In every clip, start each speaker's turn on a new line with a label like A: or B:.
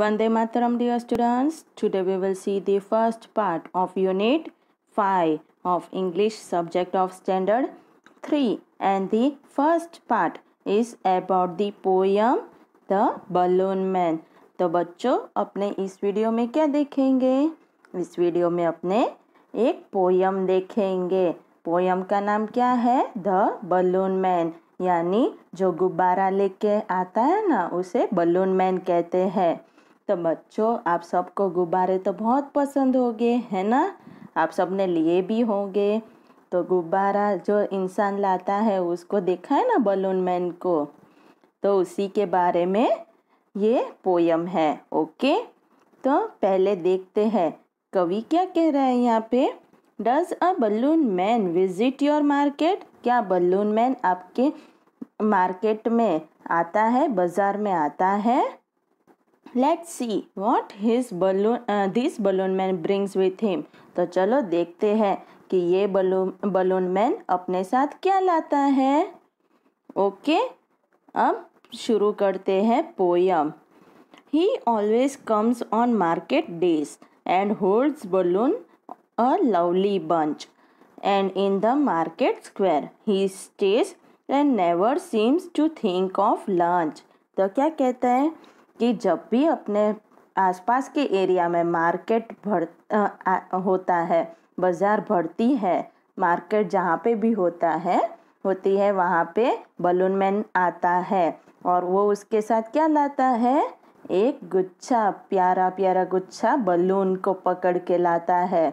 A: वंदे मातरम dear students today we will see the first part of unit five of English subject of standard three and the first part is about the poem the balloon man तो बच्चों अपने इस video में क्या देखेंगे इस video में अपने एक पोयम देखेंगे पोयम का नाम क्या है द बलून मैन यानी जो गुब्बारा लेके आता है ना उसे बलून मैन कहते हैं तो बच्चों आप सबको गुब्बारे तो बहुत पसंद हो गए है ना आप सब ने लिए भी होंगे तो गुब्बारा जो इंसान लाता है उसको देखा है ना बलून मैन को तो उसी के बारे में ये पोयम है ओके तो पहले देखते हैं कवि क्या कह रहा है यहाँ पे does a balloon man visit your market क्या बलून मैन आपके मार्केट में आता है बाज़ार में आता है let's see what his balloon this balloon man brings with him तो चलो देखते हैं कि ये बलून बलून मैन अपने साथ क्या लाता है ओके okay? अब शुरू करते हैं poem he always comes on market days and holds balloon a lovely bunch and in the market square he stays and never seems to think of lunch तो क्या कहता है कि जब भी अपने आसपास के एरिया में मार्केट भर होता है बाज़ार बढ़ती है मार्केट जहाँ पे भी होता है होती है वहाँ पे बलून मैन आता है और वो उसके साथ क्या लाता है एक गुच्छा प्यारा प्यारा गुच्छा बलून को पकड़ के लाता है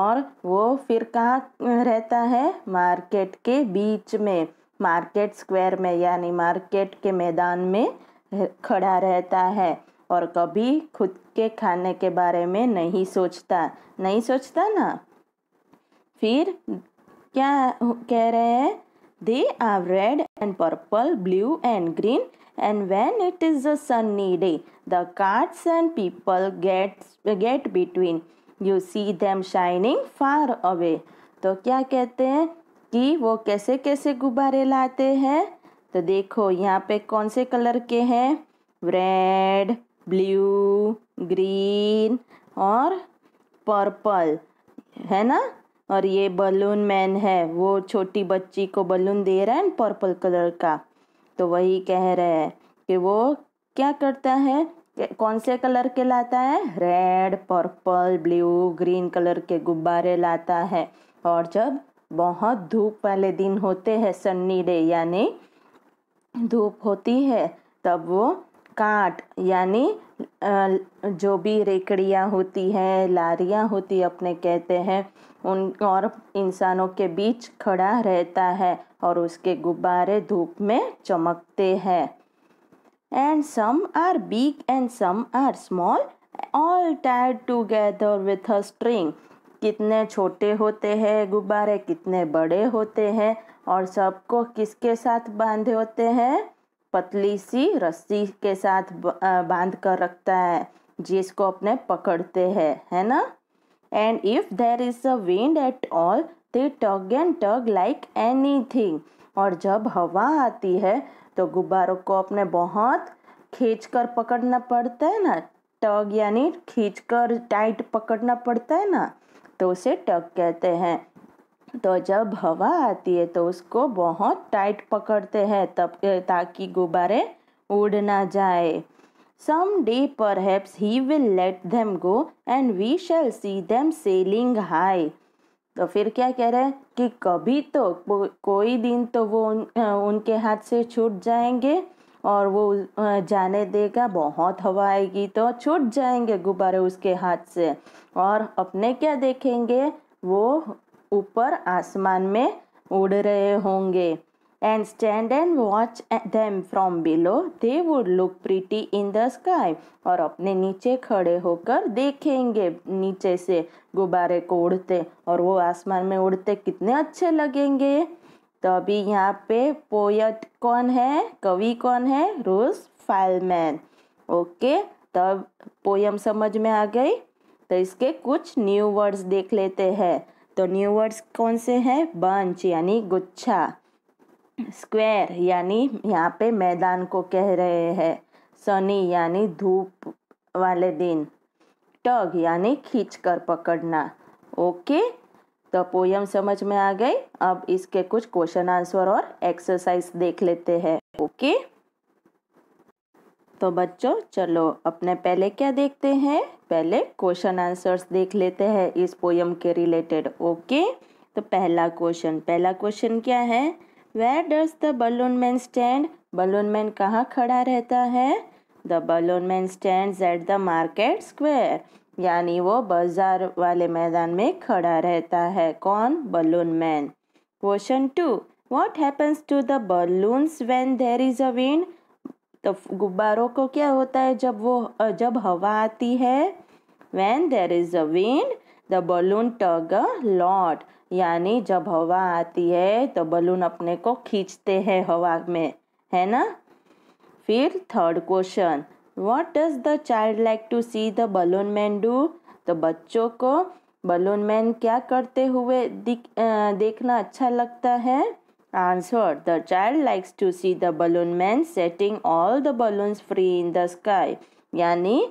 A: और वो फिर कहाँ रहता है मार्केट के बीच में मार्केट स्क्वायर में यानी मार्केट के मैदान में खड़ा रहता है और कभी खुद के खाने के बारे में नहीं सोचता नहीं सोचता ना फिर क्या कह रहे हैं they are red and purple blue and green and when it is the sunny day the carts and people get get between you see them shining far away तो क्या कहते हैं कि वो कैसे कैसे गुब्बारे लाते हैं तो देखो यहाँ पे कौन से कलर के हैं रेड ब्लू ग्रीन और पर्पल है ना और ये बलून मैन है वो छोटी बच्ची को बलून दे रहा है पर्पल कलर का तो वही कह रहे हैं कि वो क्या करता है कौन से कलर के लाता है red purple blue green colour के गुब्बारे लाता है और जब बहुत धूप वाले दिन होते हैं सन्नी डे यानी धूप होती है तब वो काट यानी जो भी रेकड़ियाँ होती है लारियाँ होती अपने कहते हैं उन और इंसानों के बीच खड़ा रहता है और उसके गुब्बारे धूप में चमकते हैं and some are big and some are small all tied together with a string कितने छोटे होते हैं गुब्बारे कितने बड़े होते हैं और सबको किसके साथ बांधे होते हैं पतली सी रस्सी के साथ बांध कर रखता है जिसको अपने पकड़ते हैं है ना and if there is a wind at all they tug and tug like anything और जब हवा आती है तो गुब्बारों को अपने बहुत खींच कर पकड़ना पड़ता है ना टग यानी खींच कर टाइट पकड़ना पड़ता है ना तो उसे टग कहते हैं तो जब हवा आती है तो उसको बहुत टाइट पकड़ते हैं तब ताकि गुब्बारे उड़ ना जाए some day perhaps he will let them go and we shall see them sailing high तो फिर क्या कह रहे हैं कि कभी तो को, कोई दिन तो वो उन, उनके हाथ से छूट जाएंगे और वो जाने देगा बहुत हवा आएगी तो छूट जाएंगे गुब्बारे उसके हाथ से और अपने क्या देखेंगे वो ऊपर आसमान में उड़ रहे होंगे and stand and watch them from below they would look pretty in the sky और अपने नीचे खड़े होकर देखेंगे नीचे से गुब्बारे को उड़ते और वो आसमान में उड़ते कितने अच्छे लगेंगे तो अभी यहाँ पे पोयट कौन है कवि कौन है रोज फाइलमैन ओके तब पोयम समझ में आ गई तो इसके कुछ न्यू वर्ड्स देख लेते हैं तो न्यू वर्ड्स कौन से हैं बंच यानी गुच्छा स्क्वेयर यानी यहाँ पे मैदान को कह रहे हैं सनी यानी धूप वाले दिन टग यानी खींच कर पकड़ना ओके तो पोयम समझ में आ गई अब इसके कुछ क्वेश्चन आंसर और एक्सरसाइज देख लेते हैं ओके तो बच्चों चलो अपने पहले क्या देखते हैं पहले क्वेश्चन आंसर्स देख लेते हैं इस पोयम के रिलेटेड ओके तो पहला क्वेश्चन पहला क्वेश्चन क्या है where does the balloon man stand balloon man कहाँ खड़ा रहता है the balloon man stand at the market square यानी वो बाजार वाले मैदान में खड़ा रहता है कौन balloon man question two what happens to the balloons when there is a wind तो गुब्बारों को क्या होता है जब वो जब हवा आती है when there is a wind the balloon tug a lot यानी जब हवा आती है तो बलून अपने को खींचते हैं हवा में है ना फिर third question what does the child like to see the balloon man do तो बच्चों को बलून मैन क्या करते हुए दिख, देखना अच्छा लगता है answered. The child likes to see the balloon man setting all the balloons free in the sky. यानी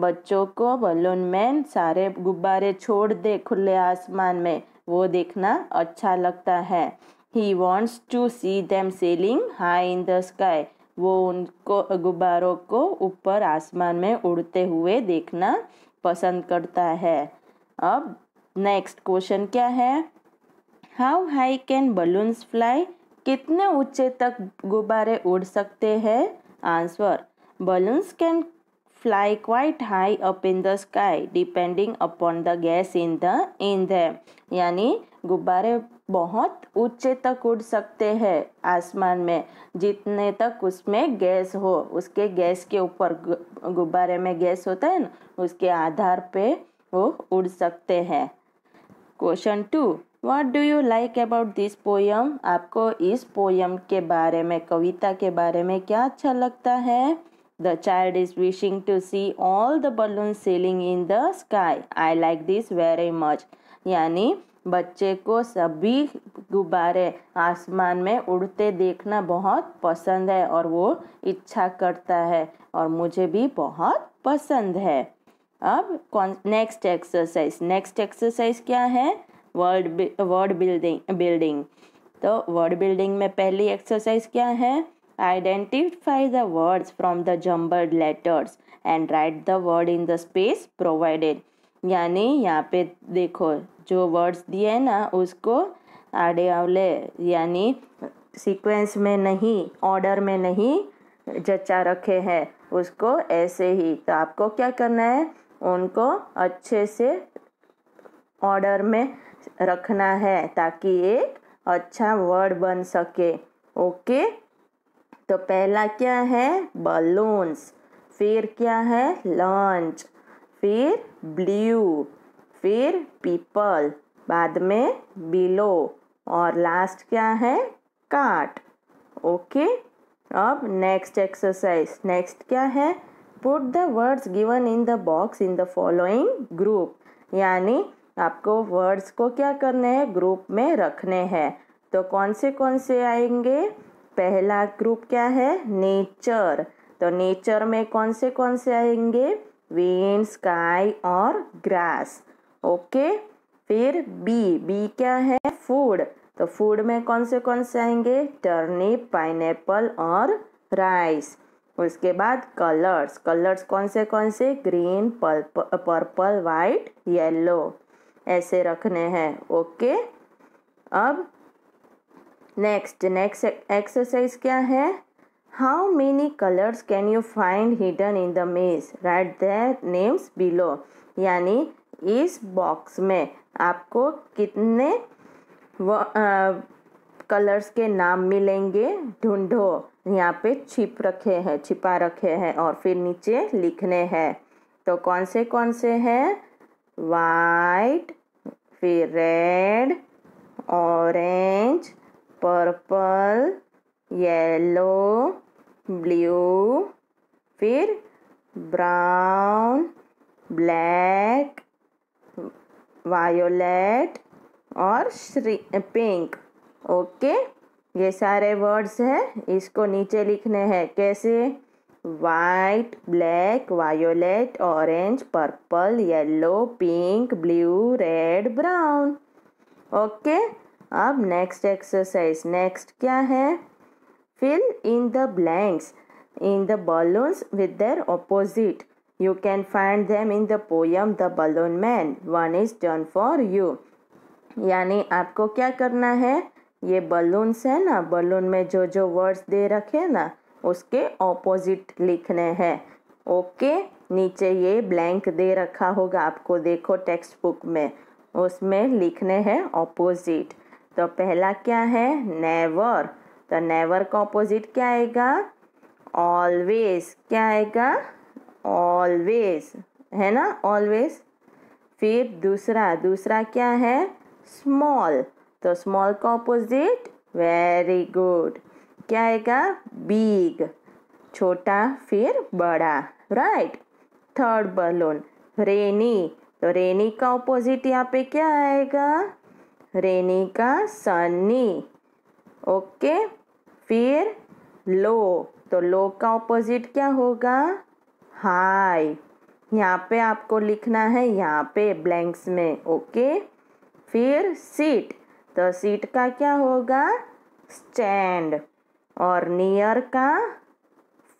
A: बच्चों को बलून मैन सारे गुब्बारे छोड़ दे खुले आसमान में वो देखना अच्छा लगता है he wants to see them sailing high in the sky वो उनको गुब्बारों को ऊपर आसमान में उड़ते हुए देखना पसंद करता है अब नेक्स्ट क्वेश्चन क्या है how high can balloons fly कितने ऊंचे तक गुब्बारे उड़ सकते हैं answer balloons can fly quite high up in the sky depending upon the gas in the in them यानी गुब्बारे बहुत ऊंचे तक उड़ सकते हैं आसमान में जितने तक उसमें गैस हो उसके गैस के ऊपर गुब्बारे में गैस होता है ना उसके आधार पे वो उड़ सकते हैं question two what do you like about this poem आपको इस पोयम के बारे में कविता के बारे में क्या अच्छा लगता है the child is wishing to see all the balloon sailing in the sky I like this very much यानी बच्चे को सभी गुब्बारे आसमान में उड़ते देखना बहुत पसंद है और वो इच्छा करता है और मुझे भी बहुत पसंद है अब कौन नेक्स्ट एक्सरसाइज नेक्स्ट एक्सरसाइज क्या है वर्ड वर्ड बिल्डिंग बिल्डिंग तो वर्ड बिल्डिंग में पहली एक्सरसाइज क्या है identify the words from the jumbled letters and write the word in the space provided यानी यहाँ पे देखो जो वर्ड्स दिए हैं ना उसको आड़े आवले यानी सीक्वेंस में नहीं ऑर्डर में नहीं जचा रखे हैं उसको ऐसे ही तो आपको क्या करना है उनको अच्छे से ऑर्डर में रखना है ताकि एक अच्छा वर्ड बन सके ओके तो पहला क्या है बलून्स फिर क्या है लंच फिर ब्लू फिर पीपल बाद में बिलो और लास्ट क्या है काट ओके अब नेक्स्ट एक्सरसाइज नेक्स्ट क्या है put the words given in the box in the following group यानी आपको वर्ड्स को क्या करने हैं ग्रुप में रखने हैं तो कौन से कौन से आएंगे पहला ग्रुप क्या है नेचर तो नेचर में कौन से कौन से आएंगे वीन स्काई और ग्रास ओके फिर बी बी क्या है फूड तो फूड में कौन से कौन से आएंगे टर्निप पाइनएप्पल और राइस उसके बाद कलर्स कलर्स कौन से कौन से ग्रीन पर्पल वाइट येलो ऐसे रखने हैं ओके अब नेक्स्ट नेक्स्ट एक्सरसाइज क्या है how many colours can you find hidden in the maze write their names below यानी इस बॉक्स में आपको कितने कलर्स के नाम मिलेंगे ढूंढो यहाँ पे छिप रखे हैं छिपा रखे हैं और फिर नीचे लिखने हैं तो कौन से कौन से हैं वाइट फिर red orange purple yellow blue फिर ब्राउन ब्लैक वायोलेट और श्री पिंक ओके ये सारे वर्ड्स हैं इसको नीचे लिखने हैं कैसे white black violet orange purple yellow pink blue red brown okay अब नेक्स्ट एक्सरसाइज नेक्स्ट क्या है fill in the blanks in the balloons with their opposite you can find them in the poem the balloon man one is done for you यानी आपको क्या करना है ये balloons है ना बलून में जो जो वर्ड्स दे रखे ना उसके ऑपोजिट लिखने हैं ओके नीचे ये ब्लैंक दे रखा होगा आपको देखो टेक्स्ट बुक में उसमें लिखने हैं ऑपोजिट तो पहला क्या है नेवर तो नेवर का ऑपोजिट क्या आएगा ऑलवेज क्या आएगा ऑलवेज है ना ऑलवेज फिर दूसरा दूसरा क्या है स्मॉल तो स्मॉल का ऑपोजिट वेरी गुड क्या आएगा बिग छोटा फिर बड़ा राइट थर्ड बलून रेनी तो रेनी का ऑपोजिट यहाँ पे क्या आएगा रेनी का सनी ओके फिर लो तो लो का ऑपोजिट क्या होगा हाई यहाँ पे आपको लिखना है यहाँ पे ब्लैंक्स में ओके फिर सीट तो सीट का क्या होगा स्टैंड और नियर का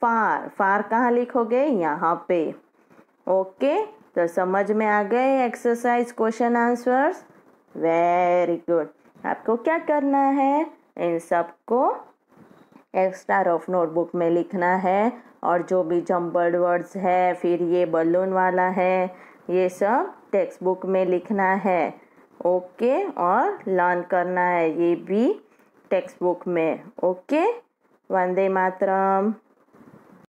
A: फार फार कहाँ लिखोगे यहाँ पे ओके तो समझ में आ गए exercise question answers very good आपको क्या करना है इन सबको एक्स्ट्रा रफ नोटबुक में लिखना है और जो भी जम्बर्ड वर्ड्स है फिर ये बलून वाला है ये सब टेक्स्ट बुक में लिखना है ओके और लर्न करना है ये भी टेक्स्ट बुक में ओके वंदे मातरम